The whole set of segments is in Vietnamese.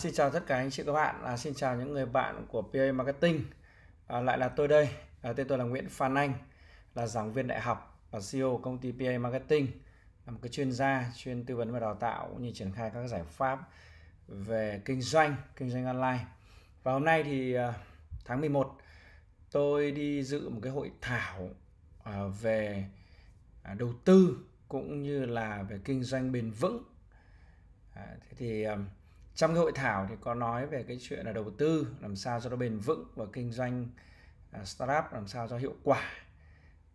Xin chào tất cả anh chị các bạn, à, xin chào những người bạn của PA Marketing. À, lại là tôi đây, à, tên tôi là Nguyễn Phan Anh, là giảng viên đại học và CEO công ty PA Marketing, là một cái chuyên gia chuyên tư vấn và đào tạo cũng như triển khai các giải pháp về kinh doanh, kinh doanh online. Và hôm nay thì à, tháng 11 tôi đi dự một cái hội thảo à, về à, đầu tư cũng như là về kinh doanh bền vững. À, thế thì à, trong cái hội thảo thì có nói về cái chuyện là đầu tư làm sao cho nó bền vững và kinh doanh à, startup làm sao cho hiệu quả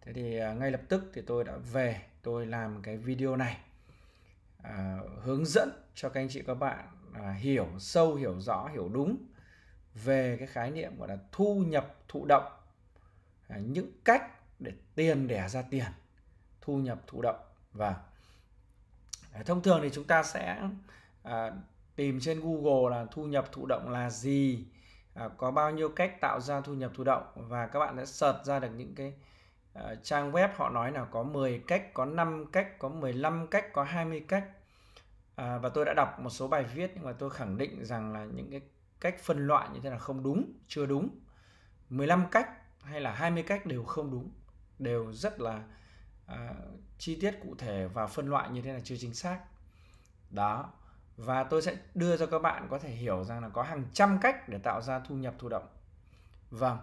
thế thì à, ngay lập tức thì tôi đã về tôi làm cái video này à, hướng dẫn cho các anh chị các bạn à, hiểu sâu hiểu rõ hiểu đúng về cái khái niệm gọi là thu nhập thụ động à, những cách để tiền đẻ ra tiền thu nhập thụ động và vâng. à, thông thường thì chúng ta sẽ à, tìm trên Google là thu nhập thụ động là gì à, có bao nhiêu cách tạo ra thu nhập thụ động và các bạn đã search ra được những cái uh, trang web họ nói là có 10 cách có 5 cách có 15 cách có 20 cách à, và tôi đã đọc một số bài viết nhưng mà tôi khẳng định rằng là những cái cách phân loại như thế là không đúng chưa đúng 15 cách hay là 20 cách đều không đúng đều rất là uh, chi tiết cụ thể và phân loại như thế là chưa chính xác đó và tôi sẽ đưa cho các bạn có thể hiểu rằng là có hàng trăm cách để tạo ra thu nhập thụ động vâng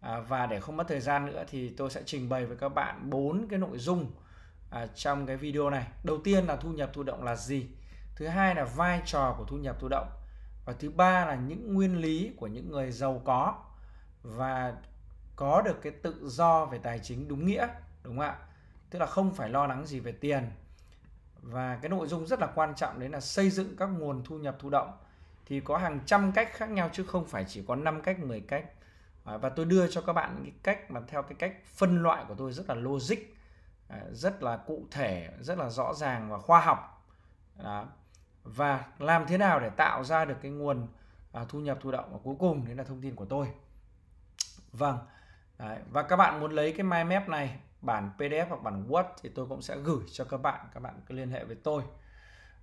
à, và để không mất thời gian nữa thì tôi sẽ trình bày với các bạn bốn cái nội dung à, trong cái video này đầu tiên là thu nhập thụ động là gì thứ hai là vai trò của thu nhập thụ động và thứ ba là những nguyên lý của những người giàu có và có được cái tự do về tài chính đúng nghĩa đúng không ạ tức là không phải lo lắng gì về tiền và cái nội dung rất là quan trọng đấy là xây dựng các nguồn thu nhập thụ động thì có hàng trăm cách khác nhau chứ không phải chỉ có 5 cách 10 cách à, và tôi đưa cho các bạn cái cách mà theo cái cách phân loại của tôi rất là logic à, rất là cụ thể rất là rõ ràng và khoa học Đó. và làm thế nào để tạo ra được cái nguồn à, thu nhập thụ động và cuối cùng đấy là thông tin của tôi vâng Đấy. và các bạn muốn lấy cái mind map này bản PDF hoặc bản Word thì tôi cũng sẽ gửi cho các bạn các bạn cứ liên hệ với tôi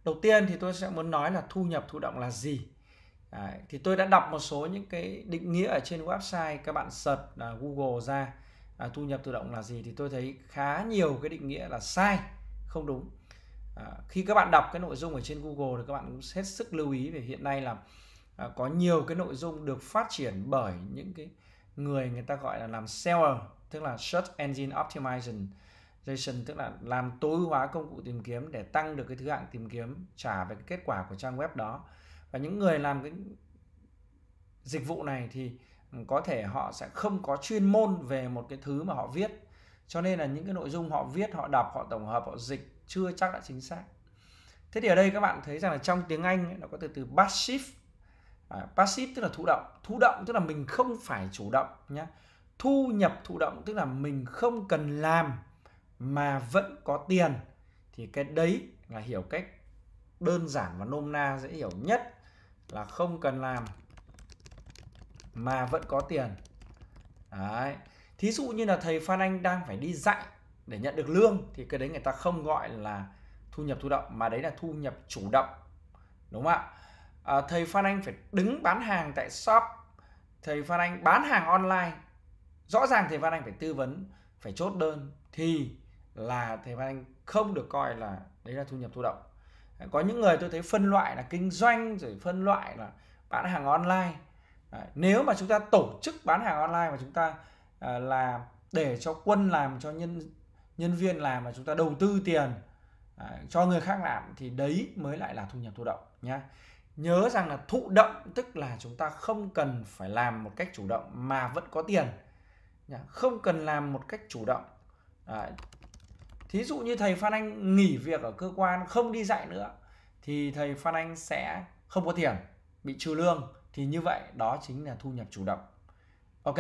đầu tiên thì tôi sẽ muốn nói là thu nhập thụ động là gì Đấy, thì tôi đã đọc một số những cái định nghĩa ở trên website các bạn search là Google ra à, thu nhập tự động là gì thì tôi thấy khá nhiều cái định nghĩa là sai không đúng à, khi các bạn đọc cái nội dung ở trên Google thì các bạn cũng hết sức lưu ý về hiện nay là à, có nhiều cái nội dung được phát triển bởi những cái người người ta gọi là làm seller tức là search engine optimization tức là làm tối ưu hóa công cụ tìm kiếm để tăng được cái thứ hạng tìm kiếm trả về cái kết quả của trang web đó và những người làm cái dịch vụ này thì ừ, có thể họ sẽ không có chuyên môn về một cái thứ mà họ viết cho nên là những cái nội dung họ viết họ đọc họ tổng hợp họ dịch chưa chắc đã chính xác thế thì ở đây các bạn thấy rằng là trong tiếng Anh nó có từ từ passive à, passive tức là thụ động thụ động tức là mình không phải chủ động nhé thu nhập thụ động tức là mình không cần làm mà vẫn có tiền thì cái đấy là hiểu cách đơn giản và nôm na dễ hiểu nhất là không cần làm mà vẫn có tiền đấy thí dụ như là thầy Phan Anh đang phải đi dạy để nhận được lương thì cái đấy người ta không gọi là thu nhập thụ động mà đấy là thu nhập chủ động đúng không ạ à, thầy Phan Anh phải đứng bán hàng tại shop thầy Phan Anh bán hàng online rõ ràng thầy Văn Anh phải tư vấn phải chốt đơn thì là thầy Văn Anh không được coi là đấy là thu nhập thụ động có những người tôi thấy phân loại là kinh doanh rồi phân loại là bán hàng online nếu mà chúng ta tổ chức bán hàng online mà chúng ta à, là để cho quân làm cho nhân nhân viên làm mà chúng ta đầu tư tiền cho người khác làm thì đấy mới lại là thu nhập thụ động nhá nhớ rằng là thụ động tức là chúng ta không cần phải làm một cách chủ động mà vẫn có tiền không cần làm một cách chủ động Đấy. thí dụ như thầy Phan Anh nghỉ việc ở cơ quan không đi dạy nữa thì thầy Phan Anh sẽ không có tiền bị trừ lương thì như vậy đó chính là thu nhập chủ động ok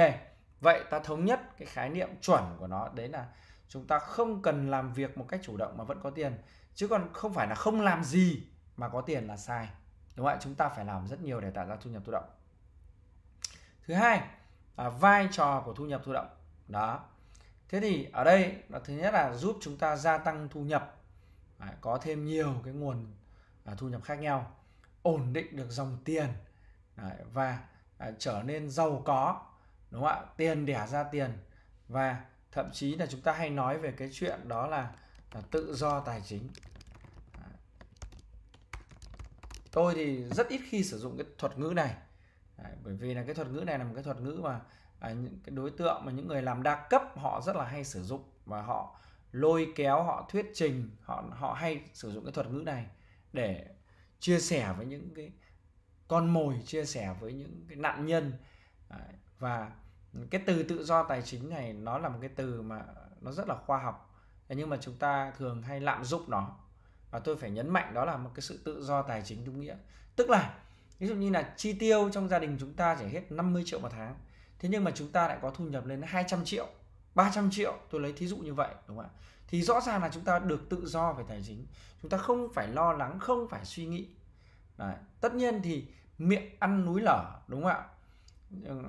vậy ta thống nhất cái khái niệm chuẩn của nó đấy là chúng ta không cần làm việc một cách chủ động mà vẫn có tiền chứ còn không phải là không làm gì mà có tiền là sai đúng không ạ chúng ta phải làm rất nhiều để tạo ra thu nhập tự động thứ hai à, vai trò của thu nhập thụ động đó thế thì ở đây là thứ nhất là giúp chúng ta gia tăng thu nhập à, có thêm nhiều cái nguồn à, thu nhập khác nhau ổn định được dòng tiền à, và à, trở nên giàu có đúng không ạ tiền đẻ ra tiền và thậm chí là chúng ta hay nói về cái chuyện đó là, là tự do tài chính tôi thì rất ít khi sử dụng cái thuật ngữ này Đấy, bởi vì là cái thuật ngữ này là một cái thuật ngữ mà à, những cái đối tượng mà những người làm đa cấp họ rất là hay sử dụng và họ lôi kéo họ thuyết trình họ họ hay sử dụng cái thuật ngữ này để chia sẻ với những cái con mồi chia sẻ với những cái nạn nhân Đấy, và cái từ tự do tài chính này nó là một cái từ mà nó rất là khoa học nhưng mà chúng ta thường hay lạm dụng nó và tôi phải nhấn mạnh đó là một cái sự tự do tài chính đúng nghĩa tức là ví dụ như là chi tiêu trong gia đình chúng ta chỉ hết 50 triệu một tháng thế nhưng mà chúng ta lại có thu nhập lên 200 triệu 300 triệu tôi lấy thí dụ như vậy đúng không ạ thì rõ ràng là chúng ta được tự do về tài chính chúng ta không phải lo lắng không phải suy nghĩ Đấy. tất nhiên thì miệng ăn núi lở đúng không ạ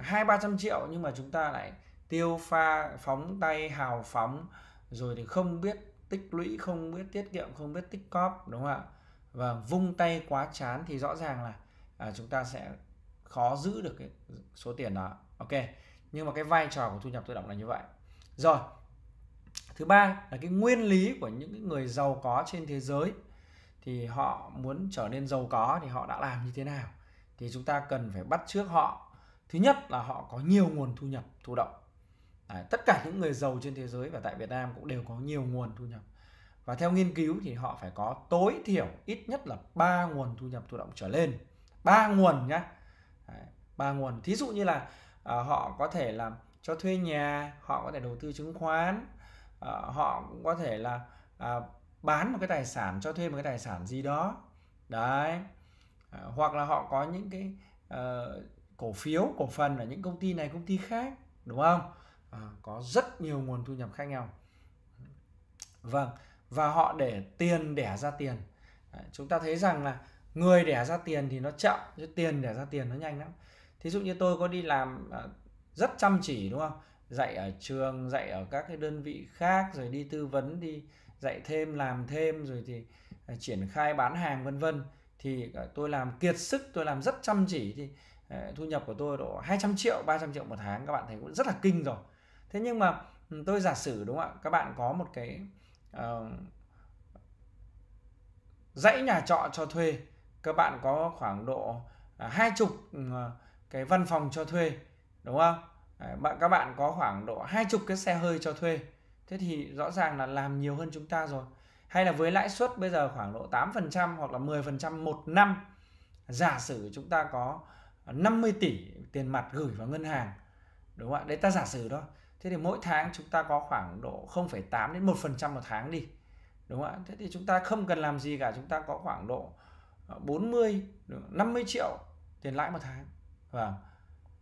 hai ba trăm triệu nhưng mà chúng ta lại tiêu pha phóng tay hào phóng rồi thì không biết tích lũy không biết tiết kiệm không biết tích cóp đúng không ạ và vung tay quá chán thì rõ ràng là à, chúng ta sẽ khó giữ được cái số tiền đó ok nhưng mà cái vai trò của thu nhập tự động là như vậy rồi thứ ba là cái nguyên lý của những người giàu có trên thế giới thì họ muốn trở nên giàu có thì họ đã làm như thế nào thì chúng ta cần phải bắt trước họ thứ nhất là họ có nhiều nguồn thu nhập thụ động Đấy, tất cả những người giàu trên thế giới và tại Việt Nam cũng đều có nhiều nguồn thu nhập và theo nghiên cứu thì họ phải có tối thiểu ít nhất là ba nguồn thu nhập thụ động trở lên ba nguồn nhá ba nguồn thí dụ như là à, họ có thể là cho thuê nhà họ có thể đầu tư chứng khoán à, họ cũng có thể là à, bán một cái tài sản cho thuê một cái tài sản gì đó đấy à, hoặc là họ có những cái à, cổ phiếu cổ phần ở những công ty này công ty khác đúng không à, có rất nhiều nguồn thu nhập khác nhau vâng và họ để tiền đẻ ra tiền à, chúng ta thấy rằng là người đẻ ra tiền thì nó chậm chứ tiền đẻ ra tiền nó nhanh lắm thí dụ như tôi có đi làm ờ, rất chăm chỉ đúng không dạy ở trường dạy ở các cái đơn vị khác rồi đi tư vấn đi dạy thêm làm thêm rồi thì ờ, triển khai bán hàng vân vân thì ờ, tôi làm kiệt sức tôi làm rất chăm chỉ thì thu nhập của tôi độ 200 triệu 300 triệu một tháng các bạn thấy cũng rất là kinh rồi thế nhưng mà ừ, tôi giả sử đúng không ạ các bạn có một cái uh, dãy nhà trọ cho thuê các bạn có khoảng độ à, hai chục ừ, cái văn phòng cho thuê đúng không bạn các bạn có khoảng độ hai chục cái xe hơi cho thuê thế thì rõ ràng là làm nhiều hơn chúng ta rồi hay là với lãi suất bây giờ khoảng độ 8% hoặc là 10% một năm giả sử chúng ta có 50 tỷ tiền mặt gửi vào ngân hàng đúng không ạ đấy ta giả sử đó thế thì mỗi tháng chúng ta có khoảng độ 0,8 đến 1% một tháng đi đúng không ạ thế thì chúng ta không cần làm gì cả chúng ta có khoảng độ 40 50 triệu tiền lãi một tháng và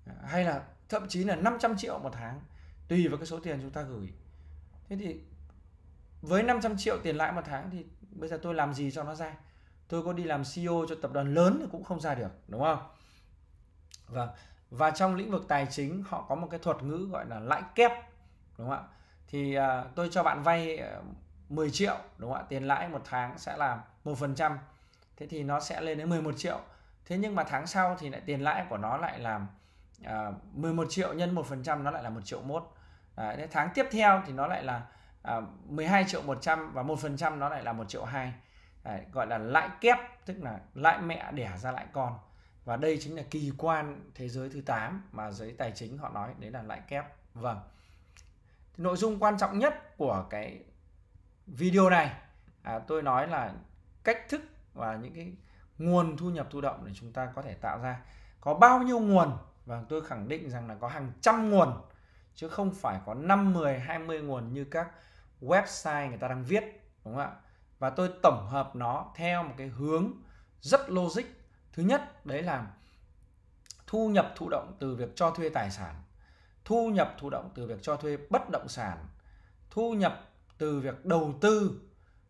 vâng. hay là thậm chí là 500 triệu một tháng tùy vào cái số tiền chúng ta gửi thế thì với 500 triệu tiền lãi một tháng thì bây giờ tôi làm gì cho nó ra tôi có đi làm CEO cho tập đoàn lớn thì cũng không ra được đúng không và vâng. và trong lĩnh vực tài chính họ có một cái thuật ngữ gọi là lãi kép đúng không ạ thì à, tôi cho bạn vay 10 à, triệu đúng không ạ tiền lãi một tháng sẽ là một phần trăm thế thì nó sẽ lên đến 11 triệu thế nhưng mà tháng sau thì lại tiền lãi của nó lại làm uh, à, 11 triệu nhân 1% nó lại là 1 triệu mốt Đấy, thế tháng tiếp theo thì nó lại là uh, à, 12 triệu 100 và 1% nó lại là 1 triệu 2 Đấy, gọi là lãi kép tức là lãi mẹ đẻ ra lãi con và đây chính là kỳ quan thế giới thứ 8 mà giới tài chính họ nói đấy là lãi kép vâng nội dung quan trọng nhất của cái video này à, tôi nói là cách thức và những cái nguồn thu nhập thụ động để chúng ta có thể tạo ra có bao nhiêu nguồn và tôi khẳng định rằng là có hàng trăm nguồn chứ không phải có 5, 10, 20 nguồn như các website người ta đang viết đúng không ạ và tôi tổng hợp nó theo một cái hướng rất logic thứ nhất đấy là thu nhập thụ động từ việc cho thuê tài sản thu nhập thụ động từ việc cho thuê bất động sản thu nhập từ việc đầu tư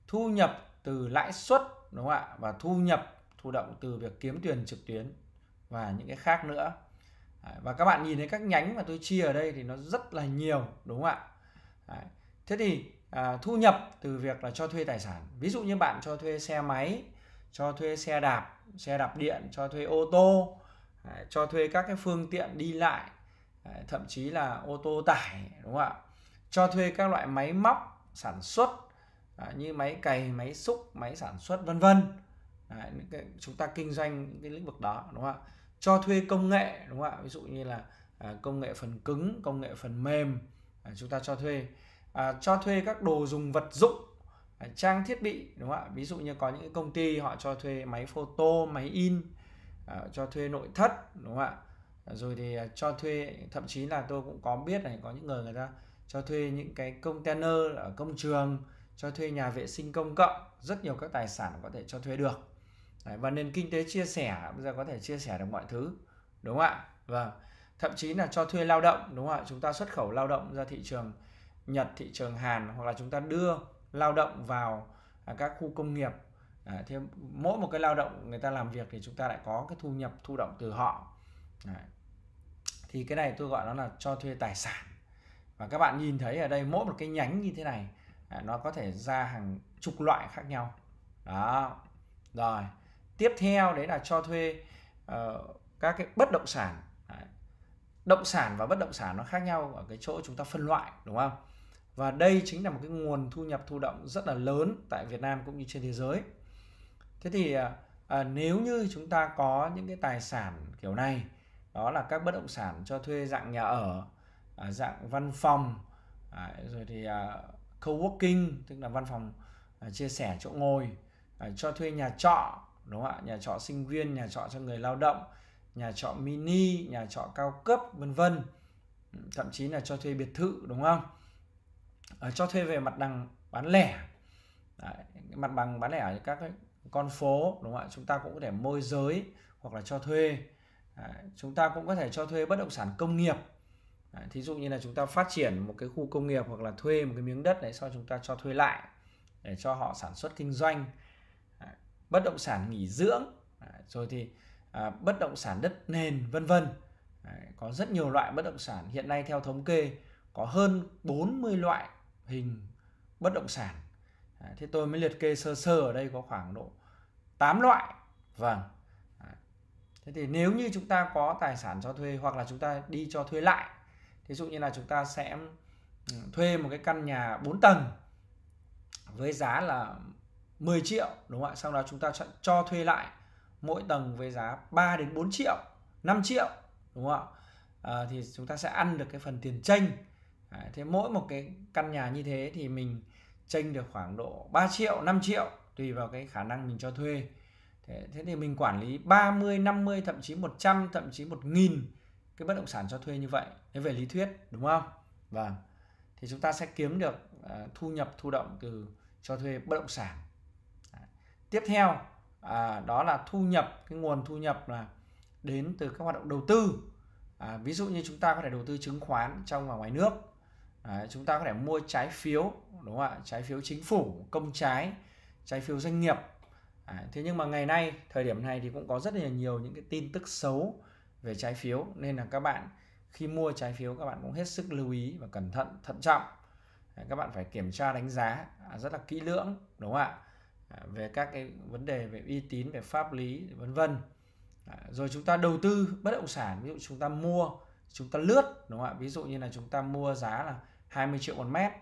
thu nhập từ lãi suất đúng không ạ và thu nhập thụ động từ việc kiếm tiền trực tuyến và những cái khác nữa và các bạn nhìn thấy các nhánh mà tôi chia ở đây thì nó rất là nhiều đúng không ạ thế thì à, thu nhập từ việc là cho thuê tài sản ví dụ như bạn cho thuê xe máy cho thuê xe đạp xe đạp điện cho thuê ô tô cho thuê các cái phương tiện đi lại thậm chí là ô tô tải đúng không ạ cho thuê các loại máy móc sản xuất như máy cày máy xúc máy sản xuất vân vân chúng ta kinh doanh những cái lĩnh vực đó đúng không ạ cho thuê công nghệ đúng không ạ ví dụ như là à, công nghệ phần cứng công nghệ phần mềm à, chúng ta cho thuê à, cho thuê các đồ dùng vật dụng à, trang thiết bị đúng không ạ ví dụ như có những công ty họ cho thuê máy photo máy in à, cho thuê nội thất đúng không ạ rồi thì cho thuê thậm chí là tôi cũng có biết này có những người người ta cho thuê những cái container ở công trường cho thuê nhà vệ sinh công cộng rất nhiều các tài sản có thể cho thuê được Đấy, và nền kinh tế chia sẻ bây giờ có thể chia sẻ được mọi thứ đúng không ạ và vâng, thậm chí là cho thuê lao động đúng không ạ chúng ta xuất khẩu lao động ra thị trường nhật thị trường hàn hoặc là chúng ta đưa lao động vào à, các khu công nghiệp à, thế mỗi một cái lao động người ta làm việc thì chúng ta lại có cái thu nhập thu động từ họ Đấy. thì cái này tôi gọi nó là cho thuê tài sản và các bạn nhìn thấy ở đây mỗi một cái nhánh như thế này à, nó có thể ra hàng chục loại khác nhau đó rồi tiếp theo đấy là cho thuê uh, các cái bất động sản đấy. động sản và bất động sản nó khác nhau ở cái chỗ chúng ta phân loại đúng không và đây chính là một cái nguồn thu nhập thụ động rất là lớn tại Việt Nam cũng như trên thế giới thế thì à, nếu như chúng ta có những cái tài sản kiểu này đó là các bất động sản cho thuê dạng nhà ở à, dạng văn phòng à, rồi thì à, co-working tức là văn phòng à, chia sẻ chỗ ngồi à, cho thuê nhà trọ đúng không ạ nhà trọ sinh viên nhà trọ cho người lao động nhà trọ mini nhà trọ cao cấp vân vân thậm chí là cho thuê biệt thự đúng không ờ, cho thuê về mặt bằng bán lẻ Đấy, mặt bằng bán lẻ ở các con phố đúng không ạ chúng ta cũng có thể môi giới hoặc là cho thuê Đấy, chúng ta cũng có thể cho thuê bất động sản công nghiệp thí dụ như là chúng ta phát triển một cái khu công nghiệp hoặc là thuê một cái miếng đất đấy sau chúng ta cho thuê lại để cho họ sản xuất kinh doanh bất động sản nghỉ dưỡng rồi thì à, bất động sản đất nền vân vân có rất nhiều loại bất động sản hiện nay theo thống kê có hơn 40 loại hình bất động sản đấy, thế tôi mới liệt kê sơ sơ ở đây có khoảng độ 8 loại vâng thế thì nếu như chúng ta có tài sản cho thuê hoặc là chúng ta đi cho thuê lại thí dụ như là chúng ta sẽ ừ, thuê một cái căn nhà 4 tầng với giá là 10 triệu đúng không ạ sau đó chúng ta cho thuê lại mỗi tầng với giá 3 đến 4 triệu 5 triệu đúng không ạ à, thì chúng ta sẽ ăn được cái phần tiền tranh à, thế mỗi một cái căn nhà như thế thì mình tranh được khoảng độ 3 triệu 5 triệu tùy vào cái khả năng mình cho thuê thế, thế thì mình quản lý 30 50 thậm chí 100 thậm chí 1.000 cái bất động sản cho thuê như vậy thế về lý thuyết đúng không vâng thì chúng ta sẽ kiếm được uh, thu nhập thu động từ cho thuê bất động sản à. tiếp theo à, đó là thu nhập cái nguồn thu nhập là đến từ các hoạt động đầu tư à, ví dụ như chúng ta có thể đầu tư chứng khoán trong và ngoài nước à, chúng ta có thể mua trái phiếu đúng không ạ trái phiếu chính phủ công trái trái phiếu doanh nghiệp à, thế nhưng mà ngày nay thời điểm này thì cũng có rất là nhiều những cái tin tức xấu về trái phiếu nên là các bạn khi mua trái phiếu các bạn cũng hết sức lưu ý và cẩn thận thận trọng các bạn phải kiểm tra đánh giá à, rất là kỹ lưỡng đúng không ạ à, về các cái vấn đề về uy tín về pháp lý vân vân à, rồi chúng ta đầu tư bất động sản ví dụ chúng ta mua chúng ta lướt đúng không ạ ví dụ như là chúng ta mua giá là 20 triệu một mét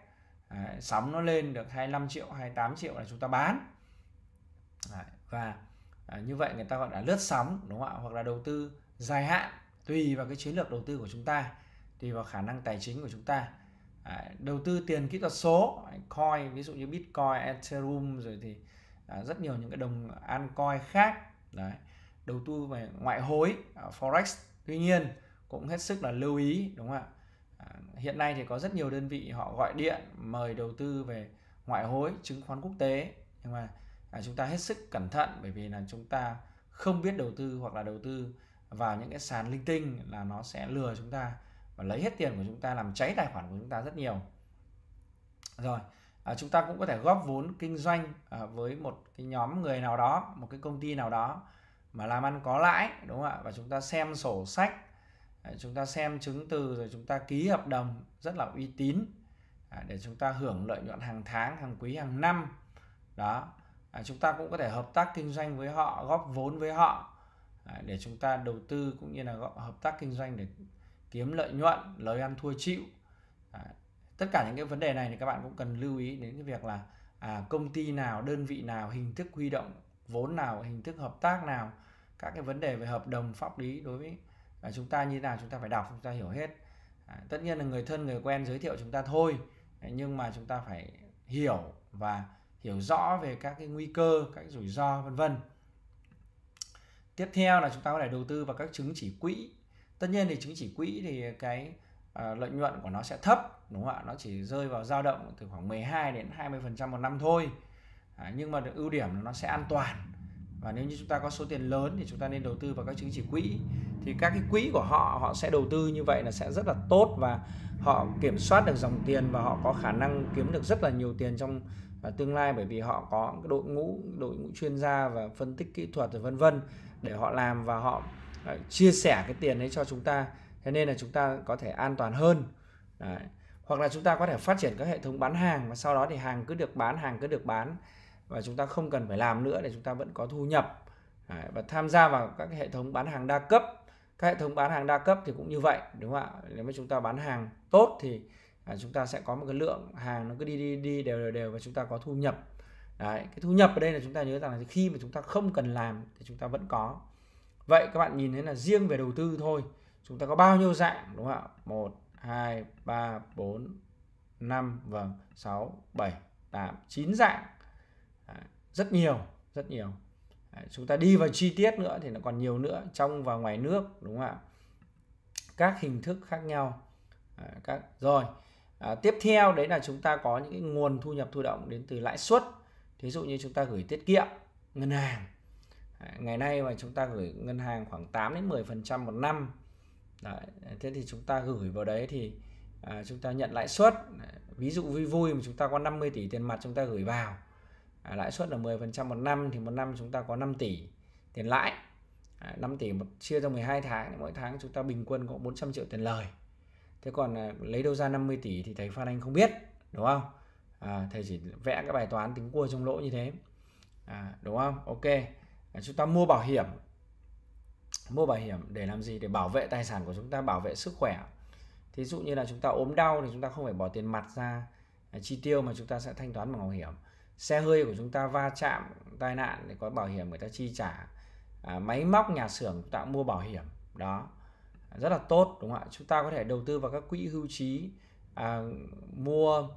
sóng nó lên được 25 triệu 28 triệu là chúng ta bán và như vậy người ta gọi là lướt sóng đúng không ạ hoặc là đầu tư dài hạn tùy vào cái chiến lược đầu tư của chúng ta tùy vào khả năng tài chính của chúng ta à, đầu tư tiền kỹ thuật số coin ví dụ như bitcoin ethereum rồi thì à, rất nhiều những cái đồng an coin khác đấy đầu tư về ngoại hối à, forex tuy nhiên cũng hết sức là lưu ý đúng không ạ hiện nay thì có rất nhiều đơn vị họ gọi điện mời đầu tư về ngoại hối chứng khoán quốc tế nhưng mà chúng ta hết sức cẩn thận bởi vì là chúng ta không biết đầu tư hoặc là đầu tư vào những cái sàn linh tinh là nó sẽ lừa chúng ta và lấy hết tiền của chúng ta làm cháy tài khoản của chúng ta rất nhiều rồi à, chúng ta cũng có thể góp vốn kinh doanh à, với một cái nhóm người nào đó một cái công ty nào đó mà làm ăn có lãi đúng không ạ và chúng ta xem sổ sách à, chúng ta xem chứng từ rồi chúng ta ký hợp đồng rất là uy tín à, để chúng ta hưởng lợi nhuận hàng tháng hàng quý hàng năm đó à, chúng ta cũng có thể hợp tác kinh doanh với họ góp vốn với họ để chúng ta đầu tư cũng như là hợp tác kinh doanh để kiếm lợi nhuận lời ăn thua chịu tất cả những cái vấn đề này thì các bạn cũng cần lưu ý đến cái việc là à, công ty nào đơn vị nào hình thức huy động vốn nào hình thức hợp tác nào các cái vấn đề về hợp đồng pháp lý đối với à, chúng ta như thế nào chúng ta phải đọc chúng ta hiểu hết à, tất nhiên là người thân người quen giới thiệu chúng ta thôi nhưng mà chúng ta phải hiểu và hiểu rõ về các cái nguy cơ các cái rủi ro vân vân tiếp theo là chúng ta có thể đầu tư vào các chứng chỉ quỹ tất nhiên thì chứng chỉ quỹ thì cái uh, lợi nhuận của nó sẽ thấp đúng không ạ nó chỉ rơi vào dao động từ khoảng 12 đến 20 phần trăm một năm thôi à, nhưng mà ưu điểm là nó sẽ an toàn và nếu như chúng ta có số tiền lớn thì chúng ta nên đầu tư vào các chứng chỉ quỹ thì các cái quỹ của họ họ sẽ đầu tư như vậy là sẽ rất là tốt và họ kiểm soát được dòng tiền và họ có khả năng kiếm được rất là nhiều tiền trong à, tương lai bởi vì họ có đội ngũ đội ngũ chuyên gia và phân tích kỹ thuật rồi vân vân để họ làm và họ ờ, chia sẻ cái tiền đấy cho chúng ta thế nên là chúng ta có thể an toàn hơn đấy. hoặc là chúng ta có thể phát triển các hệ thống bán hàng và sau đó thì hàng cứ được bán hàng cứ được bán và chúng ta không cần phải làm nữa để chúng ta vẫn có thu nhập đấy. và tham gia vào các hệ thống bán hàng đa cấp các hệ thống bán hàng đa cấp thì cũng như vậy đúng không ạ nếu mà chúng ta bán hàng tốt thì à, chúng ta sẽ có một cái lượng hàng nó cứ đi đi đi đều đều đều và chúng ta có thu nhập Đấy, cái thu nhập ở đây là chúng ta nhớ rằng là khi mà chúng ta không cần làm thì chúng ta vẫn có vậy các bạn nhìn thấy là riêng về đầu tư thôi chúng ta có bao nhiêu dạng đúng không ạ 1 2 3 4 5 và 6 7 8 9 dạng Đấy, rất nhiều rất nhiều Đấy, chúng ta đi vào chi tiết nữa thì nó còn nhiều nữa trong và ngoài nước đúng không ạ các hình thức khác nhau Đấy, các rồi à, tiếp theo đấy là chúng ta có những cái nguồn thu nhập thụ động đến từ lãi suất thí dụ như chúng ta gửi tiết kiệm ngân hàng ngày nay mà chúng ta gửi ngân hàng khoảng 8 đến 10 phần trăm một năm đấy, thế thì chúng ta gửi vào đấy thì à, chúng ta nhận lãi suất ví dụ vui vui mà chúng ta có 50 tỷ tiền mặt chúng ta gửi vào à, lãi suất là 10 phần trăm một năm thì một năm chúng ta có 5 tỷ tiền lãi à, 5 tỷ một chia ra 12 tháng mỗi tháng chúng ta bình quân có 400 triệu tiền lời thế còn à, lấy đâu ra 50 tỷ thì thầy Phan Anh không biết đúng không à, thầy chỉ vẽ các bài toán tính cua trong lỗ như thế à, đúng không ok à, chúng ta mua bảo hiểm mua bảo hiểm để làm gì để bảo vệ tài sản của chúng ta bảo vệ sức khỏe thí dụ như là chúng ta ốm đau thì chúng ta không phải bỏ tiền mặt ra à, chi tiêu mà chúng ta sẽ thanh toán bằng bảo hiểm xe hơi của chúng ta va chạm tai nạn thì có bảo hiểm người ta chi trả à, máy móc nhà xưởng chúng ta mua bảo hiểm đó rất là tốt đúng không ạ chúng ta có thể đầu tư vào các quỹ hưu trí à, mua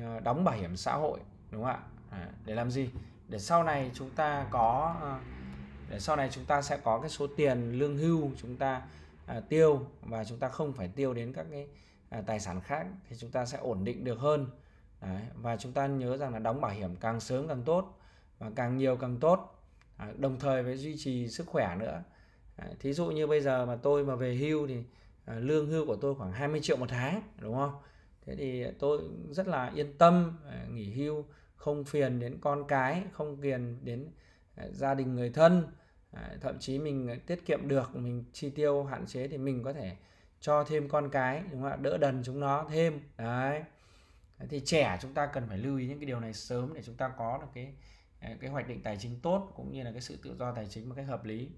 Ờ, đóng bảo hiểm xã hội đúng không ạ à, để làm gì để sau này chúng ta có ờ, để sau này chúng ta sẽ có cái số tiền lương hưu chúng ta à, tiêu và chúng ta không phải tiêu đến các cái à, tài sản khác thì chúng ta sẽ ổn định được hơn Đấy, và chúng ta nhớ rằng là đóng bảo hiểm càng sớm càng tốt và càng nhiều càng tốt đồng thời với duy trì sức khỏe nữa thí dụ như bây giờ mà tôi mà về hưu thì lương hưu của tôi khoảng 20 triệu một tháng đúng không thế thì tôi rất là yên tâm à, nghỉ hưu không phiền đến con cái không phiền đến à, gia đình người thân à, thậm chí mình tiết kiệm được mình chi tiêu hạn chế thì mình có thể cho thêm con cái đúng không ạ đỡ đần chúng nó thêm đấy thì trẻ chúng ta cần phải lưu ý những cái điều này sớm để chúng ta có được cái cái hoạch định tài chính tốt cũng như là cái sự tự do tài chính một cách hợp lý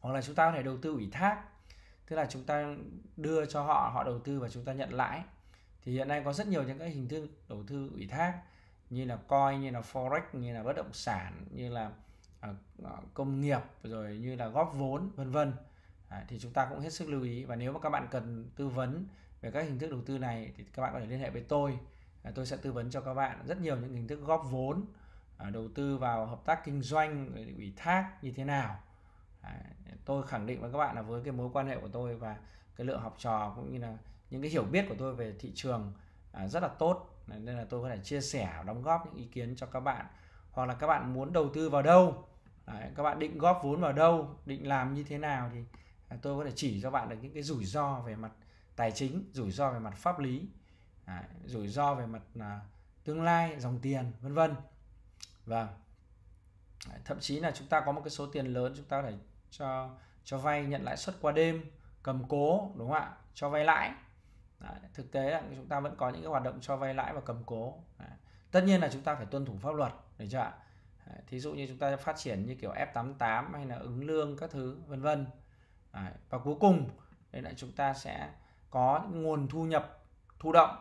hoặc là chúng ta có thể đầu tư ủy thác tức là chúng ta đưa cho họ họ đầu tư và chúng ta nhận lãi thì hiện nay có rất nhiều những cái hình thức đầu tư ủy thác như là coin như là forex như là bất động sản như là à, à, công nghiệp rồi như là góp vốn vân vân à, thì chúng ta cũng hết sức lưu ý và nếu mà các bạn cần tư vấn về các hình thức đầu tư này thì các bạn có thể liên hệ với tôi à, tôi sẽ tư vấn cho các bạn rất nhiều những hình thức góp vốn à, đầu tư vào hợp tác kinh doanh ủy thác như thế nào à, tôi khẳng định với các bạn là với cái mối quan hệ của tôi và cái lượng học trò cũng như là những cái hiểu biết của tôi về thị trường à, rất là tốt nên là tôi có thể chia sẻ đóng góp những ý kiến cho các bạn hoặc là các bạn muốn đầu tư vào đâu Đấy, các bạn định góp vốn vào đâu định làm như thế nào thì à, tôi có thể chỉ cho bạn được những cái rủi ro về mặt tài chính rủi ro về mặt pháp lý Đấy, rủi ro về mặt là tương lai dòng tiền vân vân và vâng. thậm chí là chúng ta có một cái số tiền lớn chúng ta có thể cho cho vay nhận lãi suất qua đêm cầm cố đúng không ạ cho vay lãi Đấy, thực tế là chúng ta vẫn có những cái hoạt động cho vay lãi và cầm cố Đấy. tất nhiên là chúng ta phải tuân thủ pháp luật để chưa ạ thí dụ như chúng ta phát triển như kiểu F88 hay là ứng lương các thứ vân vân và cuối cùng đây là chúng ta sẽ có nguồn thu nhập thu động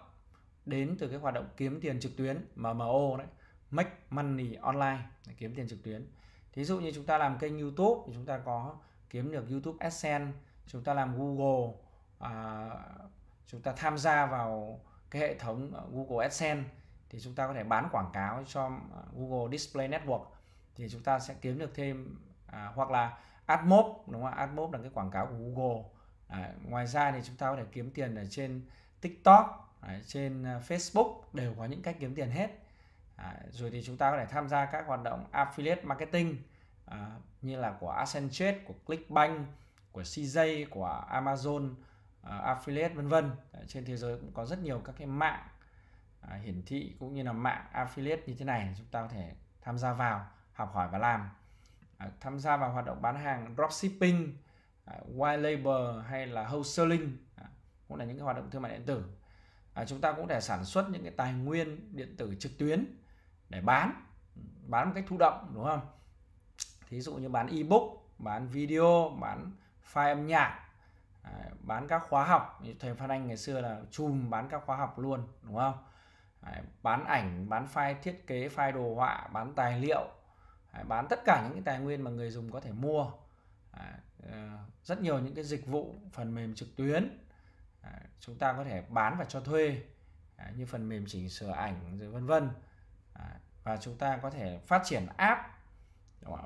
đến từ cái hoạt động kiếm tiền trực tuyến MMO đấy make money online để kiếm tiền trực tuyến thí dụ như chúng ta làm kênh YouTube thì chúng ta có kiếm được YouTube AdSense chúng ta làm Google uh, chúng ta tham gia vào cái hệ thống ờ, Google AdSense thì chúng ta có thể bán quảng cáo cho ờ, Google Display Network thì chúng ta sẽ kiếm được thêm à, hoặc là AdMob đúng không? AdMob là cái quảng cáo của Google. À, ngoài ra thì chúng ta có thể kiếm tiền ở trên TikTok, à, trên ờ, Facebook đều có những cách kiếm tiền hết. À, rồi thì chúng ta có thể tham gia các hoạt động affiliate marketing à, như là của Accenture, của Clickbank, của CJ, của Amazon À, affiliate vân vân trên thế giới cũng có rất nhiều các cái mạng à, hiển thị cũng như là mạng affiliate như thế này chúng ta có thể tham gia vào học hỏi và làm à, tham gia vào hoạt động bán hàng dropshipping white label hay là wholesaling cũng là những cái hoạt động thương mại điện tử à, chúng ta cũng để sản xuất những cái tài nguyên điện tử trực tuyến để bán bán một cách thụ động đúng không thí dụ như bán ebook bán video bán file âm nhạc bán các khóa học như thầy Phan Anh ngày xưa là chùm bán các khóa học luôn đúng không bán ảnh bán file thiết kế file đồ họa bán tài liệu bán tất cả những cái tài nguyên mà người dùng có thể mua ờ, rất nhiều những cái dịch vụ phần mềm trực tuyến chúng ta có thể bán và cho thuê như phần mềm chỉnh sửa ảnh rồi vân vân và chúng ta có thể phát triển app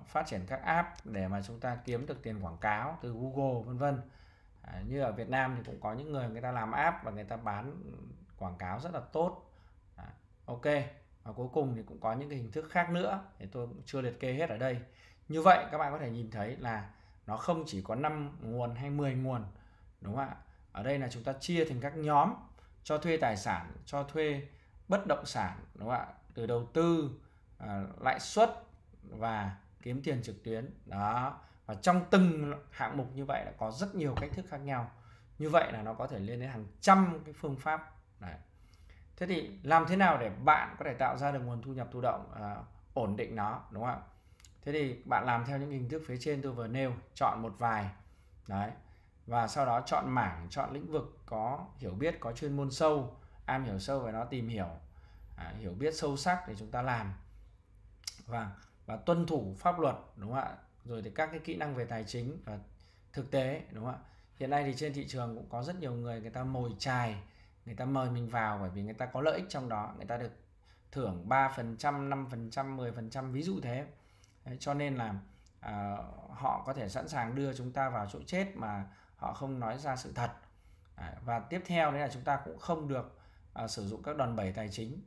phát triển các app để mà chúng ta kiếm được tiền quảng cáo từ Google vân vân như ở Việt Nam thì cũng có những người người ta làm app và người ta bán quảng cáo rất là tốt à, ok và cuối cùng thì cũng có những cái hình thức khác nữa thì tôi cũng chưa liệt kê hết ở đây như vậy các bạn có thể nhìn thấy là nó không chỉ có 5 nguồn hay 10 nguồn đúng không ạ ở đây là chúng ta chia thành các nhóm cho thuê tài sản cho thuê bất động sản đúng không ạ từ đầu tư à, lãi suất và kiếm tiền trực tuyến đó và trong từng hạng mục như vậy là có rất nhiều cách thức khác nhau như vậy là nó có thể lên đến hàng trăm cái phương pháp Đấy. thế thì làm thế nào để bạn có thể tạo ra được nguồn thu nhập thụ động à, ổn định nó đúng không ạ thế thì bạn làm theo những hình thức phía trên tôi vừa nêu chọn một vài Đấy. và sau đó chọn mảng chọn lĩnh vực có hiểu biết có chuyên môn sâu am hiểu sâu về nó tìm hiểu à, hiểu biết sâu sắc để chúng ta làm và vâng. và tuân thủ pháp luật đúng không ạ rồi thì các cái kỹ năng về tài chính và thực tế đúng không ạ hiện nay thì trên thị trường cũng có rất nhiều người người ta mồi chài người ta mời mình vào bởi vì người ta có lợi ích trong đó người ta được thưởng 3%, 5%, 10% ví dụ thế. Đấy, cho nên là à, họ có thể sẵn sàng đưa chúng ta vào chỗ chết mà họ không nói ra sự thật. À, và tiếp theo đấy là chúng ta cũng không được à, sử dụng các đòn bẩy tài chính.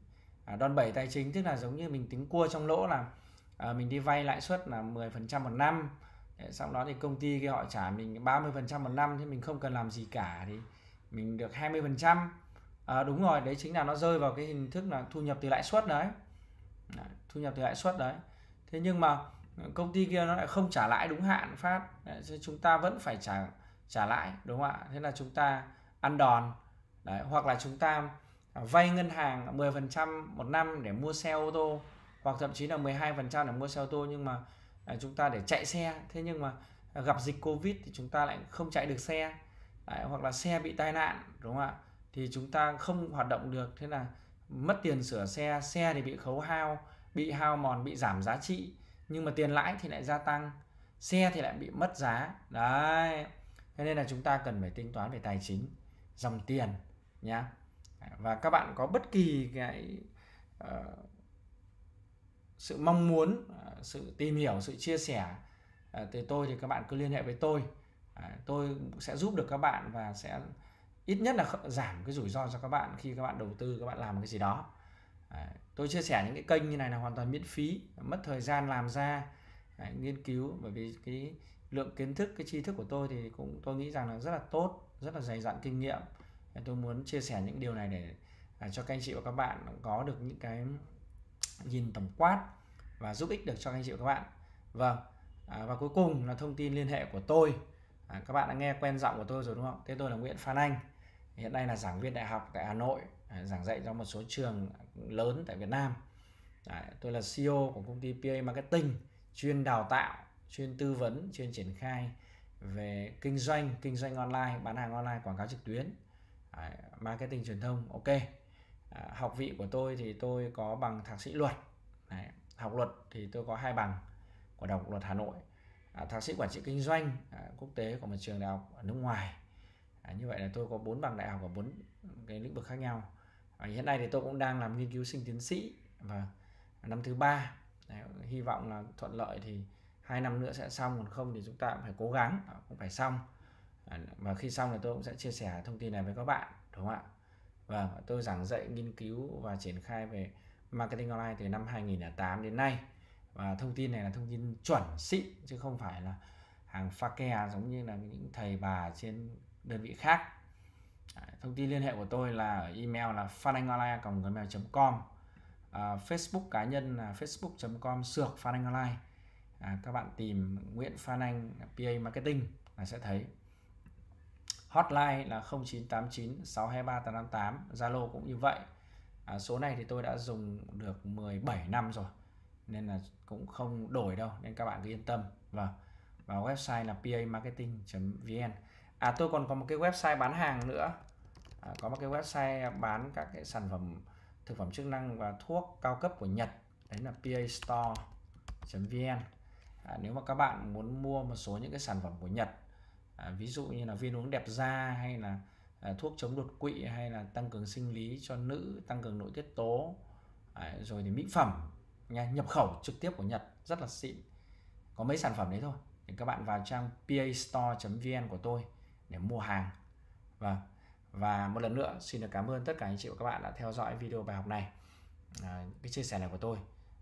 À, đòn bẩy tài chính tức là giống như mình tính cua trong lỗ là à, mình đi vay lãi suất là 10% một năm xong đó thì công ty kia họ trả mình 30% một năm thì mình không cần làm gì cả thì mình được 20% à, ờ, đúng rồi đấy chính là nó rơi vào cái hình thức là thu nhập từ lãi suất đấy thu nhập từ lãi suất đấy thế nhưng mà công ty kia nó lại không trả lãi đúng hạn phát đấy, chúng ta vẫn phải trả trả lãi đúng không ạ thế là chúng ta ăn đòn đấy, hoặc là chúng ta vay ngân hàng 10% một năm để mua xe ô tô hoặc thậm chí là 12% để mua xe ô tô nhưng mà à, chúng ta để chạy xe thế nhưng mà à, gặp dịch covid thì chúng ta lại không chạy được xe Đấy, hoặc là xe bị tai nạn đúng không ạ thì chúng ta không hoạt động được thế là mất tiền sửa xe xe thì bị khấu hao bị hao mòn bị giảm giá trị nhưng mà tiền lãi thì lại gia tăng xe thì lại bị mất giá đấy thế nên là chúng ta cần phải tính toán về tài chính dòng tiền nhá và các bạn có bất kỳ cái uh, sự mong muốn à, sự tìm hiểu sự chia sẻ à, từ tôi thì các bạn cứ liên hệ với tôi à, tôi sẽ giúp được các bạn và sẽ ít nhất là giảm cái rủi ro cho các bạn khi các bạn đầu tư các bạn làm cái gì đó tôi chia sẻ những cái kênh như này là hoàn toàn miễn phí mất thời gian làm ra nghiên cứu bởi vì cái lượng kiến thức cái tri thức của tôi thì cũng tôi nghĩ rằng là rất là tốt rất là dày dặn kinh nghiệm tôi muốn chia sẻ những điều này để cho các anh chị và các bạn có được những cái nhìn tổng quát và giúp ích được cho anh chị và các bạn vâng à, và cuối cùng là thông tin liên hệ của tôi à, các bạn đã nghe quen giọng của tôi rồi đúng không thế tôi là Nguyễn Phan Anh hiện nay là giảng viên đại học tại Hà Nội à, giảng dạy cho một số trường lớn tại Việt Nam à, tôi là CEO của công ty PA Marketing chuyên đào tạo chuyên tư vấn chuyên triển khai về kinh doanh kinh doanh online bán hàng online quảng cáo trực tuyến à, marketing truyền thông ok À, học vị của tôi thì tôi có bằng thạc sĩ luật Đấy. học luật thì tôi có hai bằng của đại học luật hà nội à, thạc sĩ quản trị kinh doanh à, quốc tế của một trường đại học ở nước ngoài à, như vậy là tôi có bốn bằng đại học ở bốn cái lĩnh vực khác nhau à, hiện nay thì tôi cũng đang làm nghiên cứu sinh tiến sĩ và năm thứ ba Đấy, hy vọng là thuận lợi thì hai năm nữa sẽ xong còn không thì chúng ta cũng phải cố gắng à, cũng phải xong à, và khi xong thì tôi cũng sẽ chia sẻ thông tin này với các bạn đúng không ạ Vâng, tôi giảng dạy, nghiên cứu và triển khai về marketing online từ năm 2008 đến nay. Và thông tin này là thông tin chuẩn xịn chứ không phải là hàng pha ke à, giống như là những thầy bà trên đơn vị khác. Thông tin liên hệ của tôi là ở email là phananhonline.com à, Facebook cá nhân là facebook.com sược phananhonline à, các bạn tìm Nguyễn Phan Anh PA Marketing là sẽ thấy hotline là 0989 623 858 Zalo cũng như vậy à, số này thì tôi đã dùng được 17 năm rồi nên là cũng không đổi đâu nên các bạn cứ yên tâm vâng, và vào website là pamarketing.vn à tôi còn có một cái website bán hàng nữa à, có một cái website bán các cái sản phẩm thực phẩm chức năng và thuốc cao cấp của Nhật đấy là pa store vn à, nếu mà các bạn muốn mua một số những cái sản phẩm của Nhật à, ví dụ như là viên uống đẹp da hay là à, thuốc chống đột quỵ hay là tăng cường sinh lý cho nữ tăng cường nội tiết tố à, rồi thì mỹ phẩm nha, nhập khẩu trực tiếp của Nhật rất là xịn có mấy sản phẩm đấy thôi thì các bạn vào trang pa store vn của tôi để mua hàng và vâng, và một lần nữa xin được cảm ơn tất cả anh chị và các bạn đã theo dõi video bài học này à, cái chia sẻ này của tôi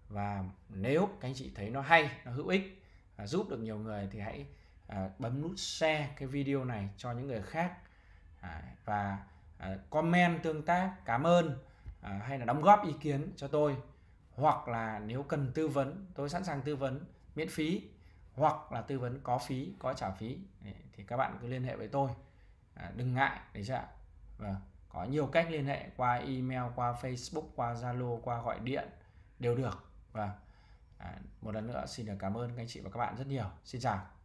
và nếu các anh chị thấy nó hay nó hữu ích à, giúp được nhiều người thì hãy à, bấm nút share cái video này cho những người khác à, và à, comment tương tác cảm ơn à, hay là đóng góp ý kiến cho tôi hoặc là nếu cần tư vấn tôi sẵn sàng tư vấn miễn phí hoặc là tư vấn có phí có trả phí thì các bạn cứ liên hệ với tôi à, đừng ngại đấy chứ ạ vâng có nhiều cách liên hệ qua email qua facebook qua zalo qua gọi điện đều được và vâng, à, một lần nữa xin được cảm ơn các anh chị và các bạn rất nhiều xin chào